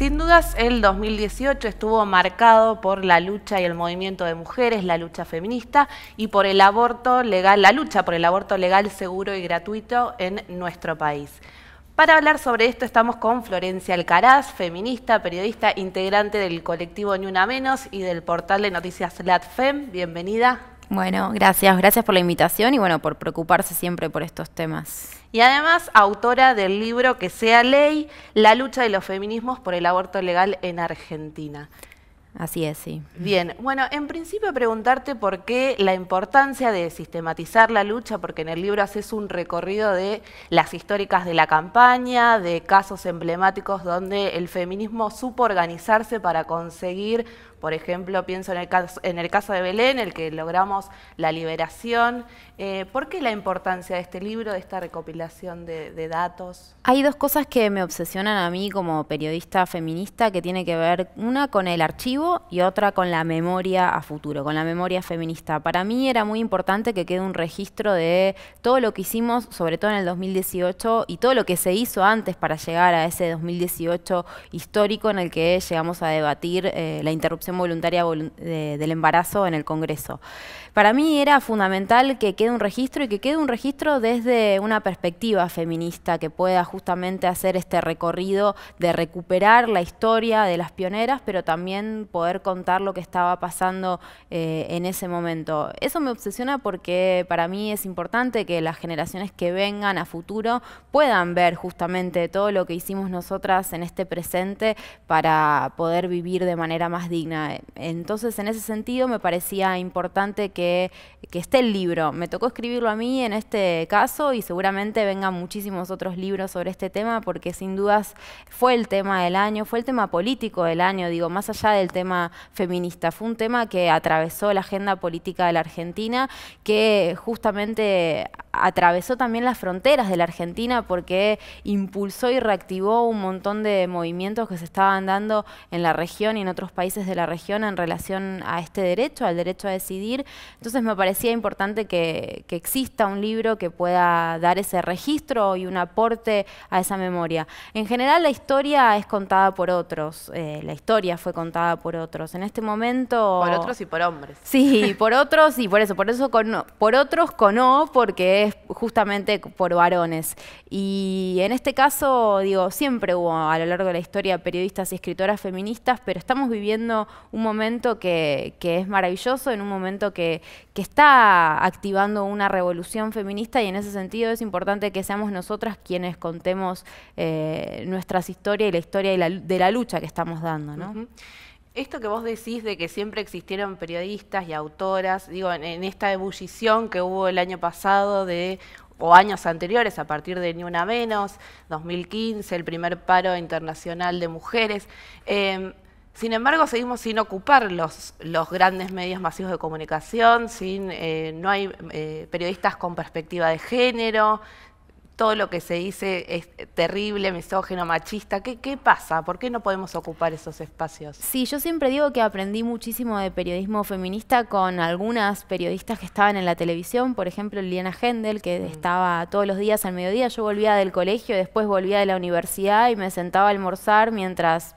Sin dudas, el 2018 estuvo marcado por la lucha y el movimiento de mujeres, la lucha feminista y por el aborto legal, la lucha por el aborto legal, seguro y gratuito en nuestro país. Para hablar sobre esto estamos con Florencia Alcaraz, feminista, periodista, integrante del colectivo Ni Una Menos y del portal de noticias LatFem. Bienvenida. Bueno, gracias, gracias por la invitación y bueno, por preocuparse siempre por estos temas. Y además, autora del libro Que sea ley, la lucha de los feminismos por el aborto legal en Argentina. Así es, sí. Bien, bueno, en principio preguntarte por qué la importancia de sistematizar la lucha, porque en el libro haces un recorrido de las históricas de la campaña, de casos emblemáticos donde el feminismo supo organizarse para conseguir por ejemplo, pienso en el caso, en el caso de Belén, el que logramos la liberación. Eh, ¿Por qué la importancia de este libro, de esta recopilación de, datos? Hay dos cosas que me obsesionan a mí como periodista feminista que tiene que ver una con el archivo y otra con la memoria a futuro, con la memoria feminista. Para mí era muy importante que quede un registro de todo lo que hicimos, sobre todo en el 2018, y todo lo que se hizo antes para llegar a ese 2018 histórico en el que llegamos a debatir eh, la interrupción voluntaria del embarazo en el Congreso. Para mí era fundamental que quede un registro y que quede un registro desde una perspectiva feminista que pueda justamente hacer este recorrido de recuperar la historia de las pioneras, pero también poder contar lo que estaba pasando eh, en ese momento. Eso me obsesiona porque para mí es importante que las generaciones que vengan a futuro puedan ver justamente todo lo que hicimos nosotras en este presente para poder vivir de manera más digna. Entonces, en ese sentido, me parecía importante que que, esté el libro. Me tocó escribirlo a mí en este caso y seguramente vengan muchísimos otros libros sobre este tema porque sin dudas fue el tema del año, fue el tema político del año, digo, más allá del tema feminista, fue un tema que atravesó la agenda política de la Argentina que justamente atravesó también las fronteras de la Argentina porque impulsó y reactivó un montón de movimientos que se estaban dando en la región y en otros países de la región en relación a este derecho, al derecho a decidir. Entonces me parecía importante que, exista un libro que pueda dar ese registro y un aporte a esa memoria. En general la historia es contada por otros, eh, la historia fue contada por otros. En este momento... Por otros y por hombres. Sí, por otros y por eso, por eso con, por otros con O, porque es justamente por varones. Y en este caso, digo, siempre hubo a lo largo de la historia periodistas y escritoras feministas, pero estamos viviendo un momento que, es maravilloso, en un momento que, está activando una revolución feminista y en ese sentido es importante que seamos nosotras quienes contemos eh, nuestras historias y la historia de la, lucha que estamos dando. ¿no? esto que vos decís de que siempre existieron periodistas y autoras, digo, en, esta ebullición que hubo el año pasado de o años anteriores, a partir de Ni Una Menos, 2015, el primer paro internacional de mujeres. Em, sin embargo, seguimos sin ocupar los, los, grandes medios masivos de comunicación, sin, eh, no hay eh, periodistas con perspectiva de género, todo lo que se dice es terrible, misógino, machista. ¿Qué, pasa? ¿Por qué no podemos ocupar esos espacios? Sí, yo siempre digo que aprendí muchísimo de periodismo feminista con algunas periodistas que estaban en la televisión, por ejemplo Liliana Hendel, que mm. estaba todos los días al mediodía. Yo volvía del colegio, después volvía de la universidad y me sentaba a almorzar mientras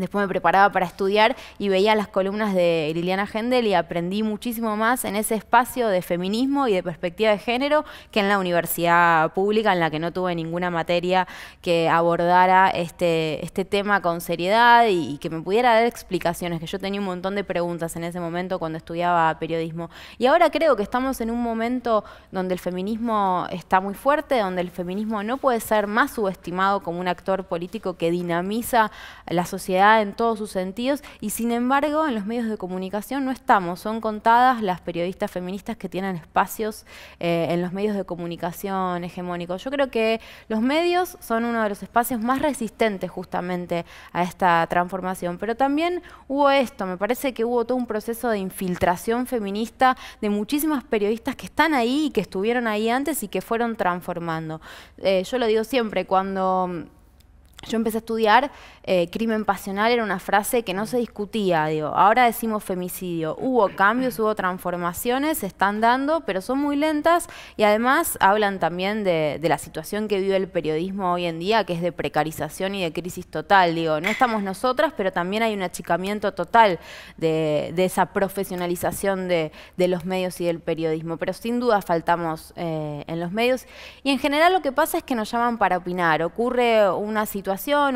Después me preparaba para estudiar y veía las columnas de Liliana Hendel y aprendí muchísimo más en ese espacio de feminismo y de perspectiva de género que en la universidad pública, en la que no tuve ninguna materia que abordara este, este tema con seriedad y que me pudiera dar explicaciones, que yo tenía un montón de preguntas en ese momento cuando estudiaba periodismo. Y ahora creo que estamos en un momento donde el feminismo está muy fuerte, donde el feminismo no puede ser más subestimado como un actor político que dinamiza la sociedad en todos sus sentidos y sin embargo en los medios de comunicación no estamos, son contadas las periodistas feministas que tienen espacios eh, en los medios de comunicación hegemónicos. Yo creo que los medios son uno de los espacios más resistentes justamente a esta transformación, pero también hubo esto, me parece que hubo todo un proceso de infiltración feminista de muchísimas periodistas que están ahí y que estuvieron ahí antes y que fueron transformando. Eh, yo lo digo siempre, cuando yo empecé a estudiar eh, crimen pasional, era una frase que no se discutía, digo, ahora decimos femicidio. Hubo cambios, hubo transformaciones, se están dando, pero son muy lentas y además hablan también de, la situación que vive el periodismo hoy en día, que es de precarización y de crisis total. Digo, no estamos nosotras, pero también hay un achicamiento total de, esa profesionalización de, los medios y del periodismo, pero sin duda faltamos eh, en los medios. Y en general lo que pasa es que nos llaman para opinar, ocurre una situación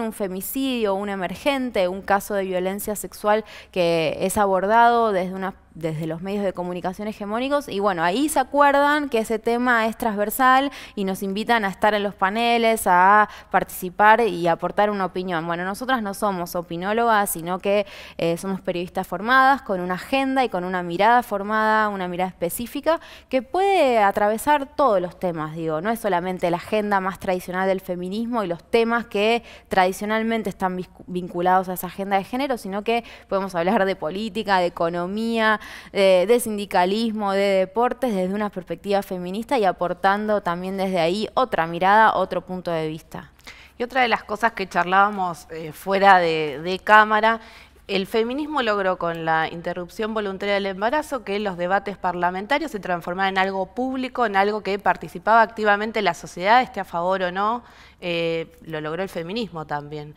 un femicidio, un emergente, un caso de violencia sexual que es abordado desde una desde los medios de comunicación hegemónicos y bueno, ahí se acuerdan que ese tema es transversal y nos invitan a estar en los paneles, a participar y aportar una opinión. Bueno, nosotras no somos opinólogas, sino que eh, somos periodistas formadas con una agenda y con una mirada formada, una mirada específica que puede atravesar todos los temas, digo, no es solamente la agenda más tradicional del feminismo y los temas que tradicionalmente están vinculados a esa agenda de género, sino que podemos hablar de política, de economía, de, sindicalismo, de deportes, desde una perspectiva feminista y aportando también desde ahí otra mirada, otro punto de vista. Y otra de las cosas que charlábamos eh, fuera de, cámara el feminismo logró con la interrupción voluntaria del embarazo que los debates parlamentarios se transformaran en algo público, en algo que participaba activamente la sociedad, esté a favor o no, eh, lo logró el feminismo también.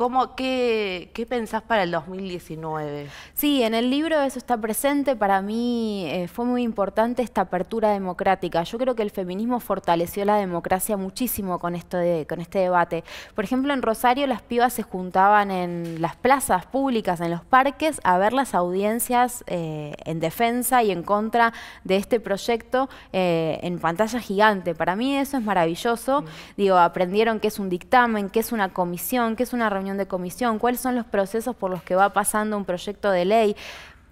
¿Cómo, qué, pensás para el 2019? Sí, en el libro eso está presente. Para mí eh, fue muy importante esta apertura democrática. Yo creo que el feminismo fortaleció la democracia muchísimo con, esto con este debate. Por ejemplo, en Rosario las pibas se juntaban en las plazas públicas, en los parques, a ver las audiencias eh, en defensa y en contra de este proyecto eh, en pantalla gigante. Para mí eso es maravilloso. Mm. Digo, aprendieron qué es un dictamen, qué es una comisión, qué es una reunión de comisión, cuáles son los procesos por los que va pasando un proyecto de ley.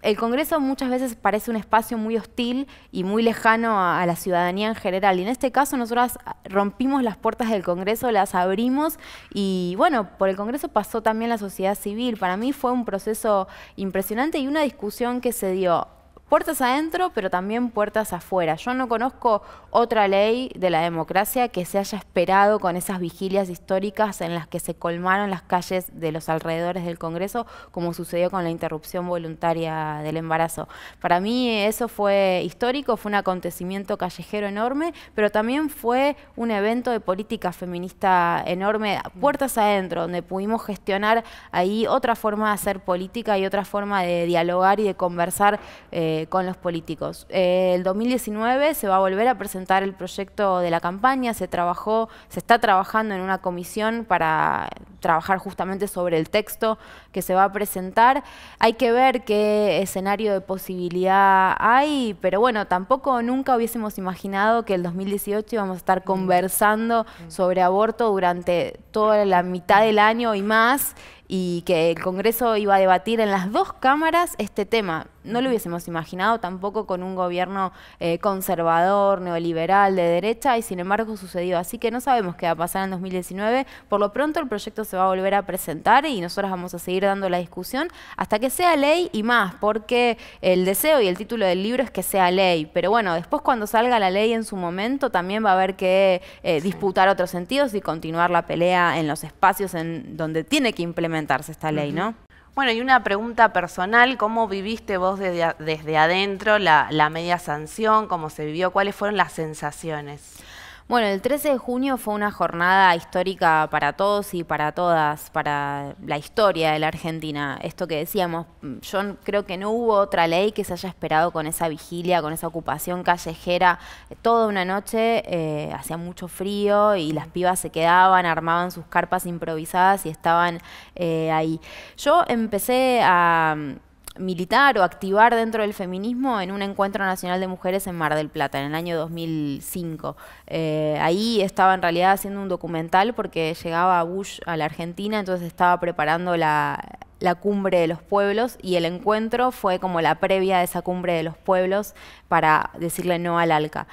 El Congreso muchas veces parece un espacio muy hostil y muy lejano a, la ciudadanía en general. Y en este caso nosotros rompimos las puertas del Congreso, las abrimos y bueno, por el Congreso pasó también la sociedad civil. Para mí fue un proceso impresionante y una discusión que se dio puertas adentro, pero también puertas afuera. Yo no conozco otra ley de la democracia que se haya esperado con esas vigilias históricas en las que se colmaron las calles de los alrededores del Congreso, como sucedió con la interrupción voluntaria del embarazo. Para mí eso fue histórico, fue un acontecimiento callejero enorme, pero también fue un evento de política feminista enorme, puertas adentro, donde pudimos gestionar ahí otra forma de hacer política y otra forma de dialogar y de conversar. Eh, eh, con los políticos. Eh, el 2019 se va a volver a presentar el proyecto de la campaña, se trabajó, se está trabajando en una comisión para trabajar justamente sobre el texto que se va a presentar. Hay que ver qué escenario de posibilidad hay, pero bueno, tampoco nunca hubiésemos imaginado que el 2018 íbamos a estar conversando mm. sobre aborto durante toda la mitad del año y más y que el Congreso iba a debatir en las dos cámaras este tema. No lo hubiésemos imaginado tampoco con un gobierno eh, conservador, neoliberal, de derecha, y sin embargo sucedió. Así que no sabemos qué va a pasar en 2019. Por lo pronto el proyecto se va a volver a presentar y nosotros vamos a seguir dando la discusión hasta que sea ley y más, porque el deseo y el título del libro es que sea ley. Pero bueno, después cuando salga la ley en su momento también va a haber que eh, disputar otros sentidos y continuar la pelea en los espacios en donde tiene que implementarse esta ley, Bueno, y una pregunta personal, ¿cómo viviste vos desde, desde adentro la media sanción? ¿Cómo se vivió? ¿Cuáles fueron las sensaciones? Bueno, el 13 de junio fue una jornada histórica para todos y para todas, para la historia de la Argentina. Esto que decíamos, yo creo que no hubo otra ley que se haya esperado con esa vigilia, con esa ocupación callejera, toda una noche, eh, hacía mucho frío y las pibas se quedaban, armaban sus carpas improvisadas y estaban eh, ahí. Yo empecé a militar o activar dentro del feminismo en un encuentro nacional de mujeres en Mar del Plata, en el año 2005. Eh, ahí estaba en realidad haciendo un documental porque llegaba Bush a la Argentina, entonces estaba preparando la, cumbre de los pueblos y el encuentro fue como la previa de esa cumbre de los pueblos para decirle no al ALCA.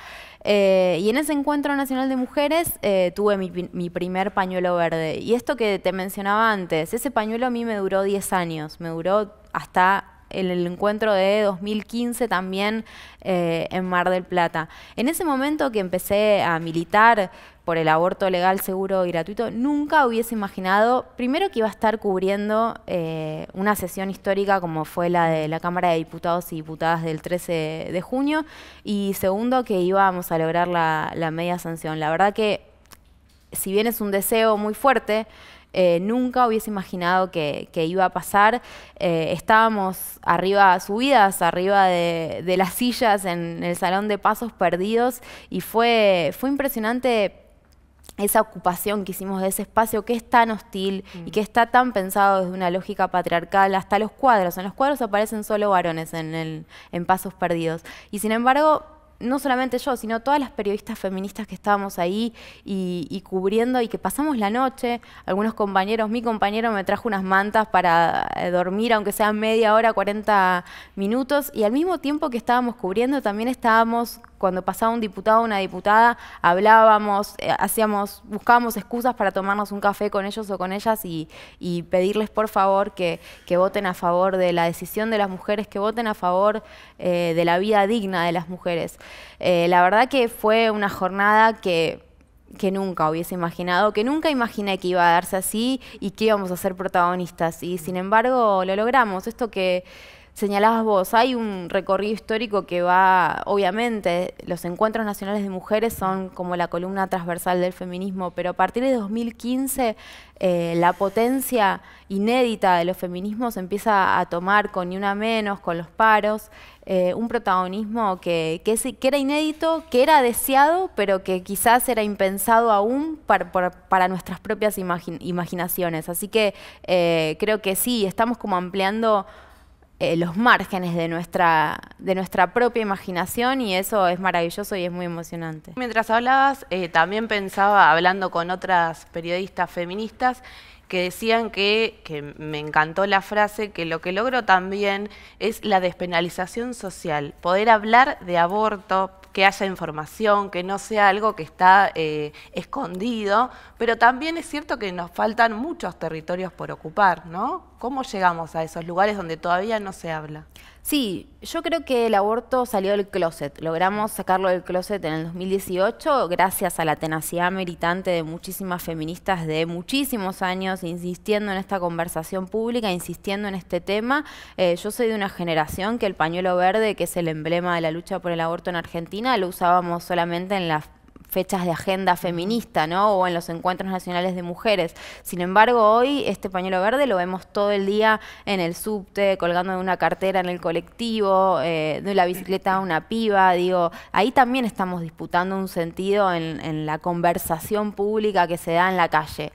Eh, y en ese encuentro nacional de mujeres eh, tuve mi, mi, primer pañuelo verde. Y esto que te mencionaba antes, ese pañuelo a mí me duró 10 años, me duró hasta en el encuentro de 2015 también eh, en Mar del Plata. En ese momento que empecé a militar por el aborto legal, seguro y gratuito, nunca hubiese imaginado, primero que iba a estar cubriendo eh, una sesión histórica como fue la de la Cámara de Diputados y Diputadas del 13 de junio, y segundo que íbamos a lograr la media sanción. La verdad que, si bien es un deseo muy fuerte, eh, nunca hubiese imaginado que, iba a pasar. Eh, estábamos arriba, subidas arriba de, las sillas en el salón de pasos perdidos y fue, fue impresionante esa ocupación que hicimos de ese espacio que es tan hostil y mm. que está tan pensado desde una lógica patriarcal hasta los cuadros. En los cuadros aparecen solo varones en, en Pasos Perdidos. Y sin embargo, no solamente yo, sino todas las periodistas feministas que estábamos ahí y, cubriendo y que pasamos la noche. Algunos compañeros, mi compañero me trajo unas mantas para eh, dormir, aunque sea media hora, 40 minutos. Y al mismo tiempo que estábamos cubriendo, también estábamos cuando pasaba un diputado o una diputada, hablábamos, eh, hacíamos, buscábamos excusas para tomarnos un café con ellos o con ellas y, pedirles por favor que, voten a favor de la decisión de las mujeres, que voten a favor eh, de la vida digna de las mujeres. Eh, la verdad que fue una jornada que que nunca hubiese imaginado, que nunca imaginé que iba a darse así y que íbamos a ser protagonistas. Y sin embargo, lo logramos. Esto que, señalabas vos, hay un recorrido histórico que va, obviamente, los encuentros nacionales de mujeres son como la columna transversal del feminismo, pero a partir de 2015 eh, la potencia inédita de los feminismos empieza a tomar con ni una menos, con los paros, eh, un protagonismo que, era inédito, que era deseado, pero que quizás era impensado aún para, nuestras propias imaginaciones. Así que eh, creo que sí, estamos como ampliando eh, los márgenes de nuestra, de nuestra propia imaginación y eso es maravilloso y es muy emocionante. Mientras hablabas, eh, también pensaba, hablando con otras periodistas feministas, que decían que, que me encantó la frase, que lo que logro también es la despenalización social, poder hablar de aborto, que haya información, que no sea algo que está eh, escondido, pero también es cierto que nos faltan muchos territorios por ocupar, ¿no? ¿Cómo llegamos a esos lugares donde todavía no se habla? Sí, yo creo que el aborto salió del closet. Logramos sacarlo del closet en el 2018 gracias a la tenacidad militante de muchísimas feministas de muchísimos años insistiendo en esta conversación pública, insistiendo en este tema. Eh, yo soy de una generación que el pañuelo verde, que es el emblema de la lucha por el aborto en Argentina, lo usábamos solamente en las fechas de agenda feminista, ¿no? O en los encuentros nacionales de mujeres. Sin embargo, hoy este pañuelo verde lo vemos todo el día en el subte, colgando de una cartera en el colectivo, eh, de la bicicleta a una piba, digo, ahí también estamos disputando un sentido en, la conversación pública que se da en la calle.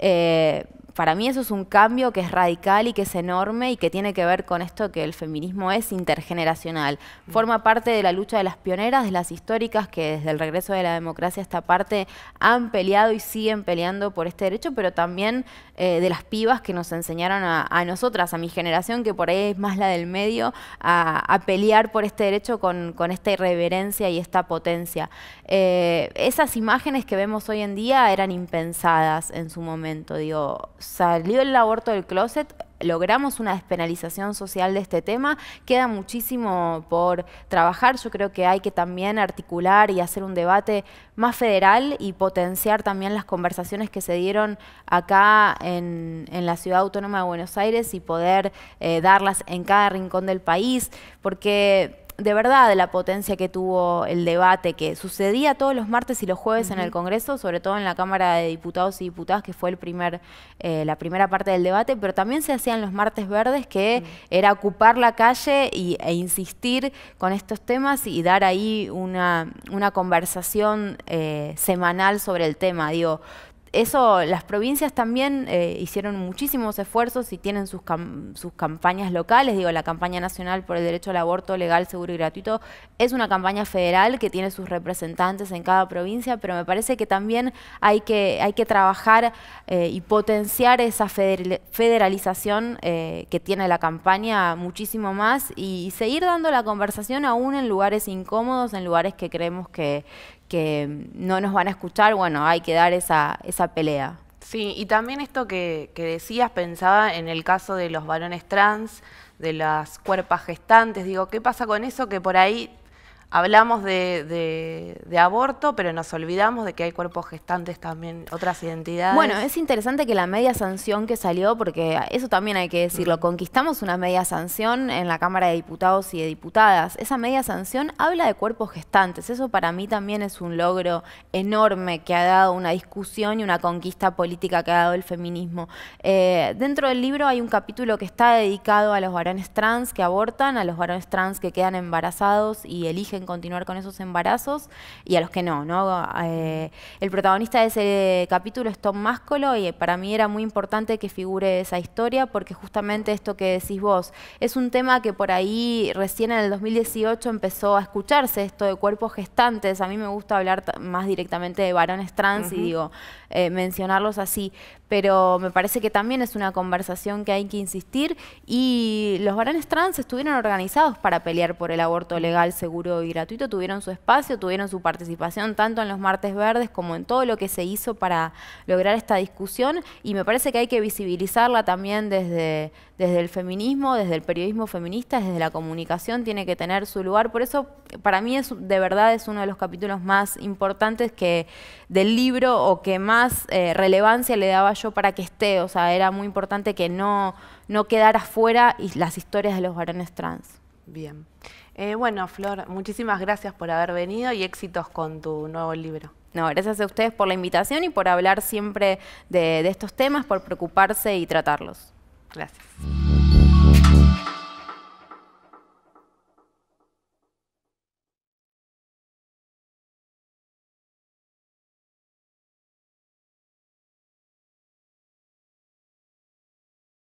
Eh, para mí eso es un cambio que es radical y que es enorme y que tiene que ver con esto que el feminismo es intergeneracional. Mm. Forma parte de la lucha de las pioneras, de las históricas que desde el regreso de la democracia a esta parte han peleado y siguen peleando por este derecho, pero también eh, de las pibas que nos enseñaron a, nosotras, a mi generación, que por ahí es más la del medio, a, pelear por este derecho con, esta irreverencia y esta potencia. Eh, esas imágenes que vemos hoy en día eran impensadas en su momento, digo, salió el aborto del closet, logramos una despenalización social de este tema. Queda muchísimo por trabajar. Yo creo que hay que también articular y hacer un debate más federal y potenciar también las conversaciones que se dieron acá en, la Ciudad Autónoma de Buenos Aires y poder eh, darlas en cada rincón del país, porque de verdad la potencia que tuvo el debate que sucedía todos los martes y los jueves en el Congreso, sobre todo en la Cámara de Diputados y Diputadas, que fue el primer, eh, la primera parte del debate, pero también se hacían los martes verdes, que era ocupar la calle y, e insistir con estos temas y dar ahí una, una conversación eh, semanal sobre el tema. Digo, eso, las provincias también eh, hicieron muchísimos esfuerzos y tienen sus, sus campañas locales. Digo, la campaña nacional por el derecho al aborto legal, seguro y gratuito es una campaña federal que tiene sus representantes en cada provincia, pero me parece que también hay que, hay que trabajar eh, y potenciar esa federalización eh, que tiene la campaña muchísimo más y seguir dando la conversación aún en lugares incómodos, en lugares que creemos que, que no nos van a escuchar, bueno, hay que dar esa, esa pelea. Sí, y también esto que, que, decías, pensaba en el caso de los varones trans, de las cuerpas gestantes, digo, ¿qué pasa con eso que por ahí hablamos de, aborto, pero nos olvidamos de que hay cuerpos gestantes también, otras identidades. Bueno, es interesante que la media sanción que salió, porque eso también hay que decirlo, conquistamos una media sanción en la Cámara de Diputados y de Diputadas. Esa media sanción habla de cuerpos gestantes. Eso para mí también es un logro enorme que ha dado una discusión y una conquista política que ha dado el feminismo. Eh, dentro del libro hay un capítulo que está dedicado a los varones trans que abortan, a los varones trans que quedan embarazados y eligen continuar con esos embarazos y a los que no, ¿no? Eh, el protagonista de ese capítulo es Tom Máscolo y para mí era muy importante que figure esa historia porque justamente esto que decís vos es un tema que por ahí recién en el 2018 empezó a escucharse esto de cuerpos gestantes. A mí me gusta hablar más directamente de varones trans y digo, eh, mencionarlos así pero me parece que también es una conversación que hay que insistir y los varones trans estuvieron organizados para pelear por el aborto legal, seguro y gratuito, tuvieron su espacio, tuvieron su participación tanto en los martes verdes como en todo lo que se hizo para lograr esta discusión y me parece que hay que visibilizarla también desde, desde el feminismo, desde el periodismo feminista, desde la comunicación, tiene que tener su lugar, por eso para mí es, de verdad es uno de los capítulos más importantes que del libro o que más eh, relevancia le daba yo para que esté. O sea, era muy importante que no, no quedara fuera y las historias de los varones trans. Bien. Eh, bueno, Flor, muchísimas gracias por haber venido y éxitos con tu nuevo libro. No, gracias a ustedes por la invitación y por hablar siempre de estos temas, por preocuparse y tratarlos. Gracias.